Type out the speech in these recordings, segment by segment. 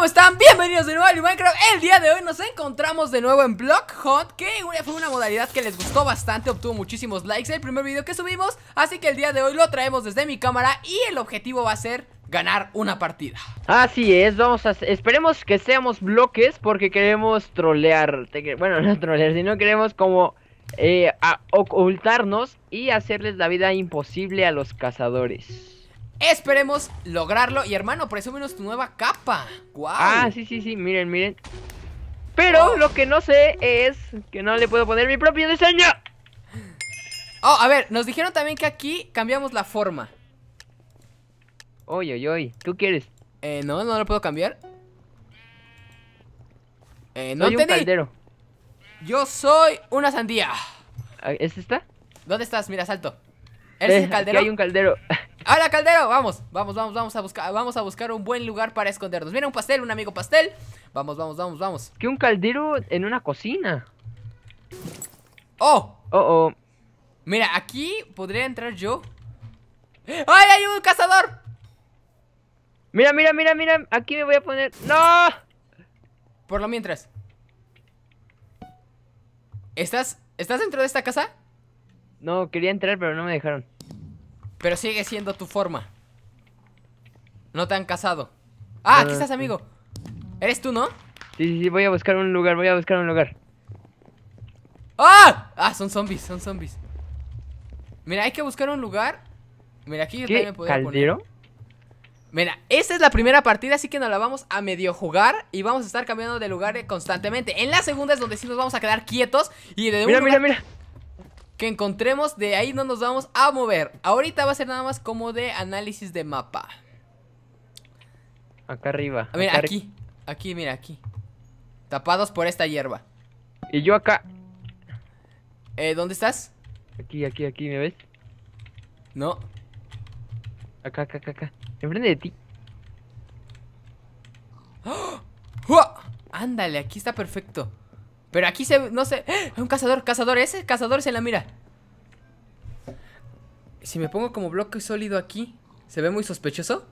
¿cómo están? Bienvenidos de nuevo a Minecraft El día de hoy nos encontramos de nuevo en Block Hot, Que fue una modalidad que les gustó bastante Obtuvo muchísimos likes el primer video que subimos Así que el día de hoy lo traemos desde mi cámara Y el objetivo va a ser ganar una partida. Así es, vamos a esperemos que seamos bloques porque queremos trolear, bueno, no trolear, sino queremos como eh, ocultarnos y hacerles la vida imposible a los cazadores. Esperemos lograrlo. Y hermano, presúmenos tu nueva capa. Ah, sí, sí, sí. Miren, miren. Pero oh. lo que no sé es que no le puedo poner mi propio diseño. Oh, a ver, nos dijeron también que aquí cambiamos la forma. Oye, oye, oye. ¿Tú quieres? Eh, no, no lo puedo cambiar. Eh, no soy un caldero. Yo soy una sandía. Ah, ¿Es esta? ¿Dónde estás? Mira, salto. ¿Eres eh, el caldero? hay un caldero. ¡Hala, Caldero! Vamos, vamos, vamos, vamos a buscar Vamos a buscar un buen lugar para escondernos Mira, un pastel, un amigo pastel Vamos, vamos, vamos, vamos ¿Qué un caldero en una cocina? ¡Oh! ¡Oh, oh! Mira, aquí podría entrar yo ¡Ay, hay un cazador! Mira, mira, mira, mira Aquí me voy a poner... ¡No! Por lo mientras ¿Estás, ¿Estás dentro de esta casa? No, quería entrar pero no me dejaron pero sigue siendo tu forma. No te han casado. Ah, aquí estás, amigo. ¿Eres tú, no? Sí, sí, sí, voy a buscar un lugar, voy a buscar un lugar. ¡Ah! Ah, son zombies, son zombies. Mira, hay que buscar un lugar. Mira, aquí yo también podría ¿Caldero? Poner. Mira, esta es la primera partida, así que nos la vamos a medio jugar y vamos a estar cambiando de lugar constantemente. En la segunda es donde sí nos vamos a quedar quietos y de Mira, un mira, mira que encontremos, de ahí no nos vamos a mover. Ahorita va a ser nada más como de análisis de mapa. Acá arriba. mira, aquí. Aquí, mira, aquí. Tapados por esta hierba. Y yo acá. Eh, ¿dónde estás? Aquí, aquí, aquí, ¿me ves? No. Acá, acá, acá, acá. Enfrente de ti. ¡Ah! ¡Ándale! Aquí está perfecto. Pero aquí se, no sé, hay un cazador, cazador, ese cazador se la mira. Si me pongo como bloque sólido aquí, ¿se ve muy sospechoso?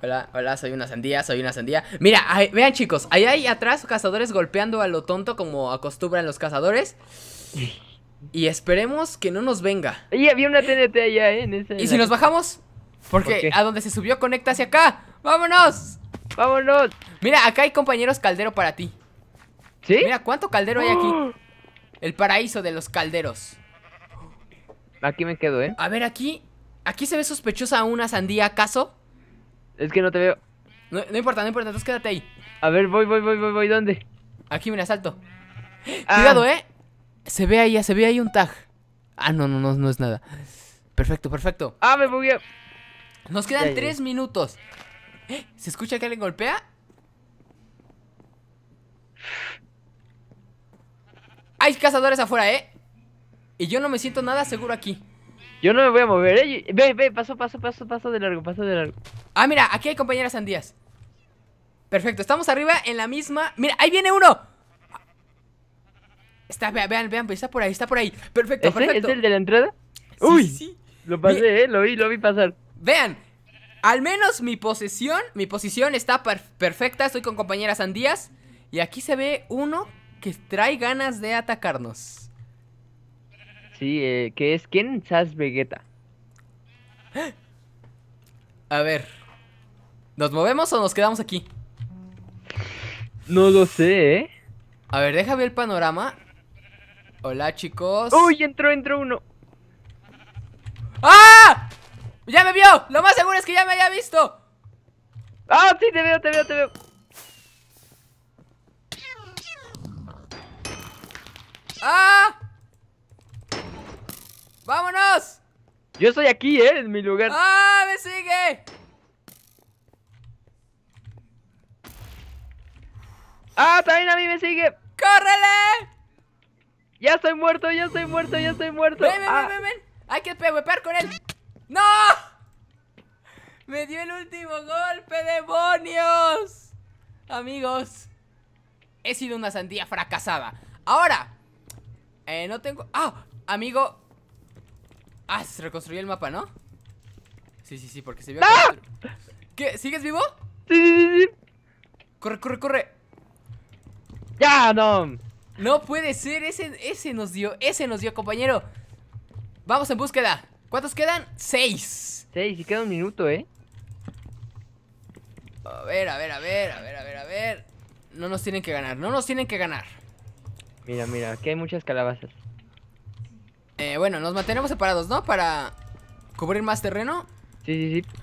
Hola, hola, soy una sandía, soy una sandía. Mira, vean chicos, ahí hay atrás cazadores golpeando a lo tonto como acostumbran los cazadores. Y esperemos que no nos venga. Y había una TNT allá, ¿eh? En esa, y si nos bajamos, porque a donde se subió conecta hacia acá. ¡Vámonos! ¡Vámonos! Mira, acá hay compañeros caldero para ti. ¿Sí? Mira cuánto caldero hay aquí. El paraíso de los calderos. Aquí me quedo, ¿eh? A ver, aquí. Aquí se ve sospechosa una sandía, ¿acaso? Es que no te veo. No, importa, no importa, entonces quédate ahí. A ver, voy, voy, voy, voy, voy, ¿dónde? Aquí, mira, salto. Ah. Cuidado, ¿eh? Se ve ahí, se ve ahí un tag. Ah, no, no, no, no es nada. Perfecto, perfecto. Ah, me voy Nos quedan tres minutos. ¿Eh? ¿Se escucha que alguien golpea? Hay cazadores afuera, ¿eh? Y yo no me siento nada seguro aquí. Yo no me voy a mover, ¿eh? Ve, ve, paso, paso, paso, paso de largo, paso de largo. Ah, mira, aquí hay compañeras sandías. Perfecto, estamos arriba en la misma... ¡Mira, ahí viene uno! Está, vean, vean, pues, está por ahí, está por ahí. Perfecto, perfecto. ¿Es el de la entrada? ¡Uy! Sí. Lo pasé, ¿eh? Lo vi, lo vi pasar. Vean, al menos mi posesión, mi posición está perfecta. Estoy con compañeras sandías. Y aquí se ve uno que trae ganas de atacarnos. Sí, eh, que es ¿Quién Sas Vegeta. A ver, ¿nos movemos o nos quedamos aquí? No lo sé, ¿eh? A ver, déjame ver el panorama. Hola, chicos. ¡Uy, entró, entró uno! ¡Ah! ¡Ya me vio! Lo más seguro es que ya me haya visto. ¡Ah, sí, te veo, te veo, te veo! Yo estoy aquí, ¿eh? En mi lugar. ¡Ah! ¡Me sigue! ¡Ah! También a mí me sigue. ¡Córrele! Ya estoy muerto, ya estoy muerto, ya estoy muerto. Ven, ven, ah. ven, ven, Hay que pegar con él. ¡No! Me dio el último golpe, demonios. Amigos, he sido una sandía fracasada. Ahora, eh, no tengo... Ah, amigo, Ah, se reconstruyó el mapa, ¿no? Sí, sí, sí, porque se vio... ¡Ah! ¿Qué? ¿Sigues vivo? Sí, sí, sí. Corre, corre, corre. Ya, no. No puede ser, ese, ese nos dio, ese nos dio, compañero. Vamos en búsqueda. ¿Cuántos quedan? Seis. Seis, y queda un minuto, ¿eh? A ver, a ver, a ver, a ver, a ver, a ver. No nos tienen que ganar, no nos tienen que ganar. Mira, mira, aquí hay muchas calabazas. Eh, bueno, nos mantenemos separados, ¿no? Para cubrir más terreno. Sí, sí, sí.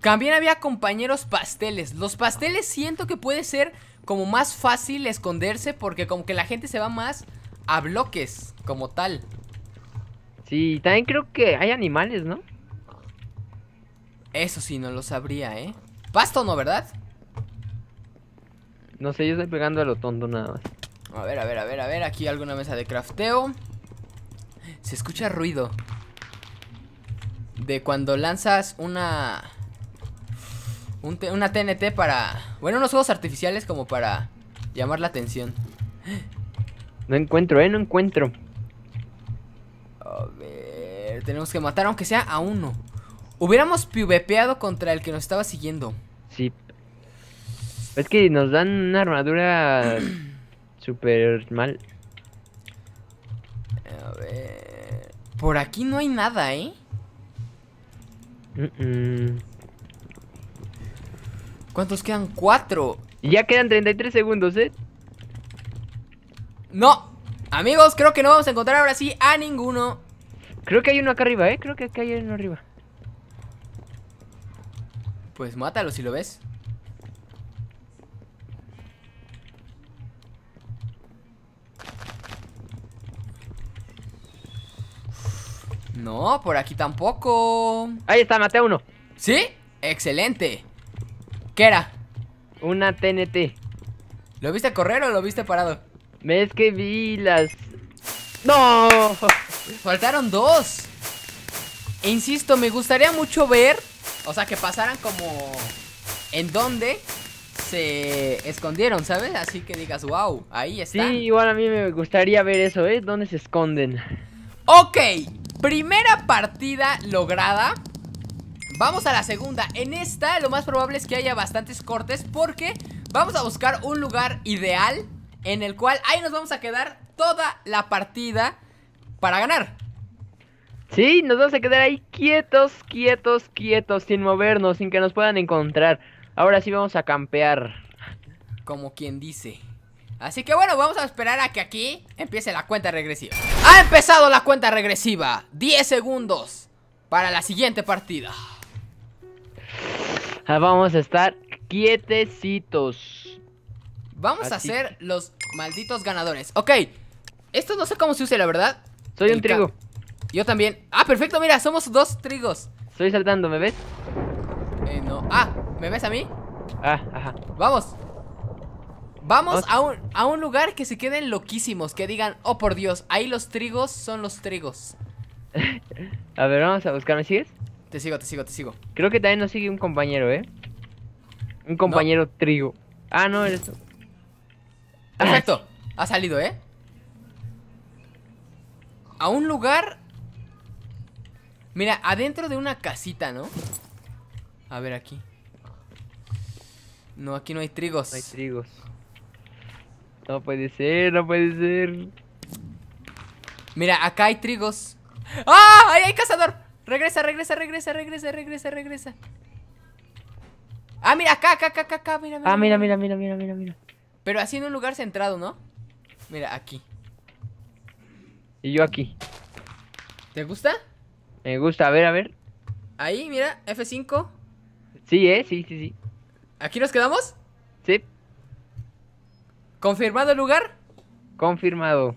También había compañeros pasteles. Los pasteles siento que puede ser como más fácil esconderse porque como que la gente se va más a bloques como tal. Sí, también creo que hay animales, ¿no? Eso sí, no lo sabría, ¿eh? Pasto no, ¿verdad? No sé, yo estoy pegando a lo tonto nada más. A ver, a ver, a ver, a ver, aquí alguna mesa de crafteo. Se escucha ruido. De cuando lanzas una... una TNT para... Bueno, unos juegos artificiales como para llamar la atención. No encuentro, eh, no encuentro. A ver, tenemos que matar aunque sea a uno. Hubiéramos PvPeado contra el que nos estaba siguiendo. Sí. Es que nos dan una armadura Super mal. A ver. Por aquí no hay nada, ¿eh? ¿Cuántos quedan? Cuatro. Ya quedan 33 segundos, ¿eh? No. Amigos, creo que no vamos a encontrar ahora sí a ninguno. Creo que hay uno acá arriba, ¿eh? Creo que acá hay uno arriba. Pues mátalo si lo ves. No, por aquí tampoco. Ahí está, maté a uno. ¿Sí? Excelente. ¿Qué era? Una TNT. ¿Lo viste correr o lo viste parado? Es que vi las... ¡No! Faltaron dos. E insisto, me gustaría mucho ver... O sea, que pasaran como... En dónde se escondieron, ¿sabes? Así que digas, wow, ahí está. Sí, igual a mí me gustaría ver eso, ¿eh? ¿Dónde se esconden? Ok, Primera partida lograda Vamos a la segunda En esta lo más probable es que haya bastantes cortes Porque vamos a buscar un lugar ideal En el cual ahí nos vamos a quedar toda la partida Para ganar Sí, nos vamos a quedar ahí quietos, quietos, quietos Sin movernos, sin que nos puedan encontrar Ahora sí vamos a campear Como quien dice Así que bueno, vamos a esperar a que aquí empiece la cuenta regresiva. Ha empezado la cuenta regresiva. 10 segundos para la siguiente partida. Ah, vamos a estar quietecitos. Vamos a ser los malditos ganadores. Ok, esto no sé cómo se usa, la verdad. Soy un trigo. Yo también. Ah, perfecto, mira, somos dos trigos. Estoy saltando, ¿me ves? Eh, no. Ah, ¿me ves a mí? Ah, ajá. Vamos. Vamos a un, a un lugar que se queden loquísimos, que digan, oh por Dios, ahí los trigos son los trigos. a ver, vamos a buscar, ¿me sigues? Te sigo, te sigo, te sigo. Creo que también nos sigue un compañero, ¿eh? Un compañero trigo. Ah, no, eres tú. Perfecto, ah. ha salido, ¿eh? A un lugar... Mira, adentro de una casita, ¿no? A ver aquí. No, aquí no hay trigos. No hay trigos. No puede ser, no puede ser. Mira, acá hay trigos. ¡Ah! ¡Ahí hay cazador! Regresa, regresa, regresa, regresa, regresa, regresa. Ah, mira, acá, acá, acá, acá, mira, mira. Ah, mira, mira, mira, mira, mira, mira. Pero así en un lugar centrado, ¿no? Mira, aquí. Y yo aquí. ¿Te gusta? Me gusta, a ver, a ver. Ahí, mira, F5. Sí, eh, sí, sí, sí. ¿Aquí nos quedamos? Sí. ¿Confirmado el lugar? Confirmado.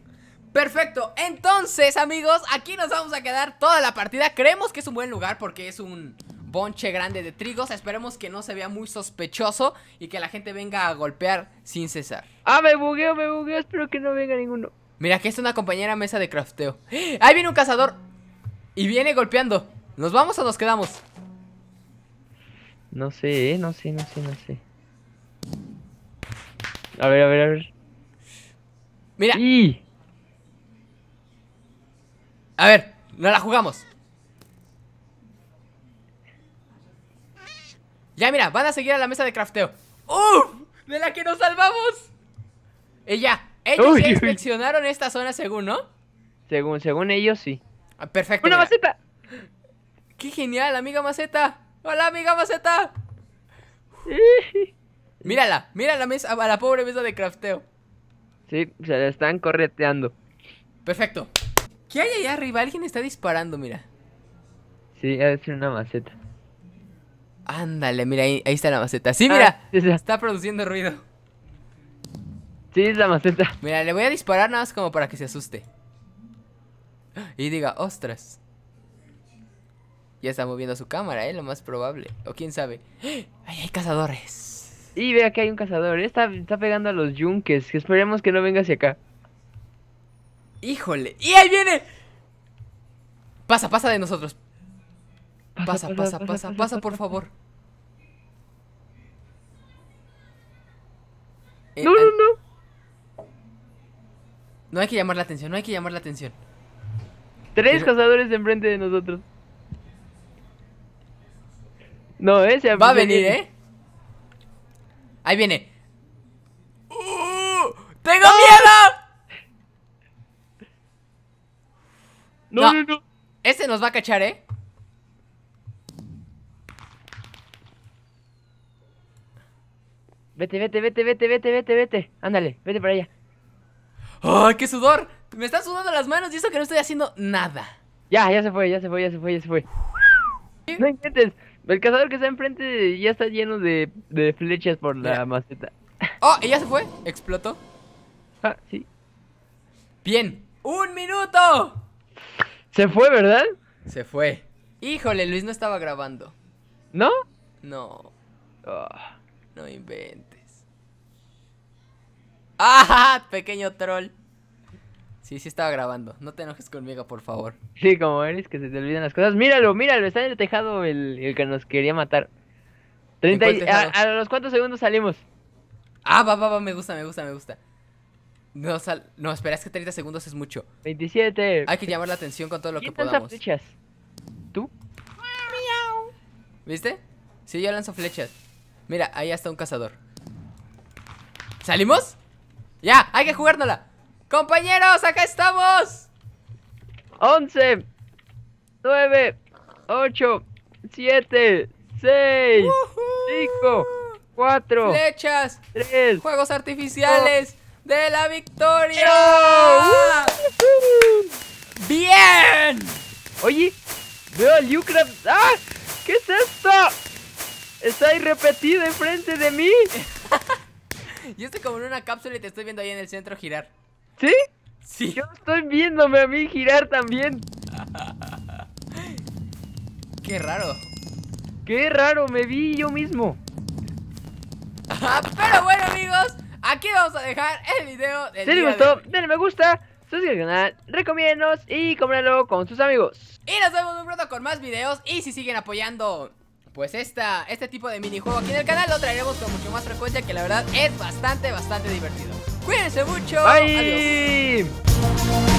Perfecto, entonces amigos, aquí nos vamos a quedar toda la partida Creemos que es un buen lugar porque es un bonche grande de trigos Esperemos que no se vea muy sospechoso y que la gente venga a golpear sin cesar Ah, me bugueo, me bugueo, espero que no venga ninguno Mira, aquí está una compañera mesa de crafteo Ahí viene un cazador y viene golpeando ¿Nos vamos o nos quedamos? No sé, eh, no sé, no sé, no sé a ver, a ver, a ver. Mira. A ver, no la jugamos. Ya, mira, van a seguir a la mesa de crafteo. ¡Uf! ¡De la que nos salvamos! Ella, ellos inspeccionaron esta zona según, ¿no? Según, según ellos, sí. Ah, perfecto. ¡Una maceta! ¡Qué genial, amiga maceta! ¡Hola, amiga maceta! Mírala, mira la mesa, a la pobre mesa de crafteo. Sí, se la están correteando. Perfecto. ¿Qué hay allá arriba? Alguien está disparando, mira. Sí, es una maceta. Ándale, mira, ahí, está la maceta. Sí, mira, ah, está produciendo ruido. Sí, es la maceta. Mira, le voy a disparar nada más como para que se asuste. Y diga, ostras. Ya está moviendo su cámara, ¿eh? Lo más probable. O quién sabe. ¡Ah! ¡Ahí hay cazadores! Y vea que hay un cazador. Está, está pegando a los yunques. Esperemos que no venga hacia acá. Híjole. ¡Y ahí viene! Pasa, pasa de nosotros. Pasa, pasa, pasa, pasa, por favor. Eh, no, no, no. No hay que llamar la atención, no hay que llamar la atención. Tres cazadores enfrente de nosotros. No, ese va a venir, ¿eh? Ahí viene. ¡Uh! ¡Tengo ¡Ah! miedo! No, no, no, Este nos va a cachar, ¿eh? Vete, vete, vete, vete, vete, vete, vete. Ándale, vete para allá. ¡Ay, qué sudor! Me están sudando las manos y eso que no estoy haciendo nada. Ya, ya se fue, ya se fue, ya se fue, ya se fue. No intentes. El cazador que está enfrente ya está lleno de, flechas por la maceta. ¡Oh! ya se fue? ¿Explotó? Ah, sí. Bien. ¡Un minuto! Se fue, ¿verdad? Se fue. Híjole, Luis no estaba grabando. ¿No? No. Ah. No inventes. ¡Ah! Pequeño troll. Sí, sí estaba grabando. No te enojes conmigo, por favor. Sí, como eres, que se te olvidan las cosas. Míralo, míralo, está en el tejado el, que nos quería matar. a, los cuantos segundos salimos? Ah, va, va, va, me gusta, me gusta, me gusta. No, no, espera, es que 30 segundos es mucho. 27. Hay que llamar la atención con todo lo que podamos. flechas? ¿Tú? ¿Viste? Sí, yo lanzo flechas. Mira, ahí está un cazador. ¿Salimos? ¡Ya! ¡Hay que jugárnosla! Compañeros, acá estamos. 11, 9, 8, 7, 6, 5, 4, flechas, 3, juegos artificiales de la victoria. ¡Bien! Oye, veo al Ucraft. ¡Ah! ¿Qué es esto? Está ahí repetido enfrente de mí. Yo estoy como en una cápsula y te estoy viendo ahí en el centro girar. ¿Sí? Sí. Yo estoy viéndome a mí girar también. Qué raro. Qué raro, me vi yo mismo. Ah, pero bueno, amigos, aquí vamos a dejar el video. si les gustó, denle me gusta, suscríbete al canal, recomiéndanos y cómpralo con sus amigos. Y nos vemos muy pronto con más videos. Y si siguen apoyando pues esta, este tipo de minijuego aquí en el canal lo traeremos con mucho más frecuencia que la verdad es bastante, bastante divertido. Cuídense mucho. Adiós.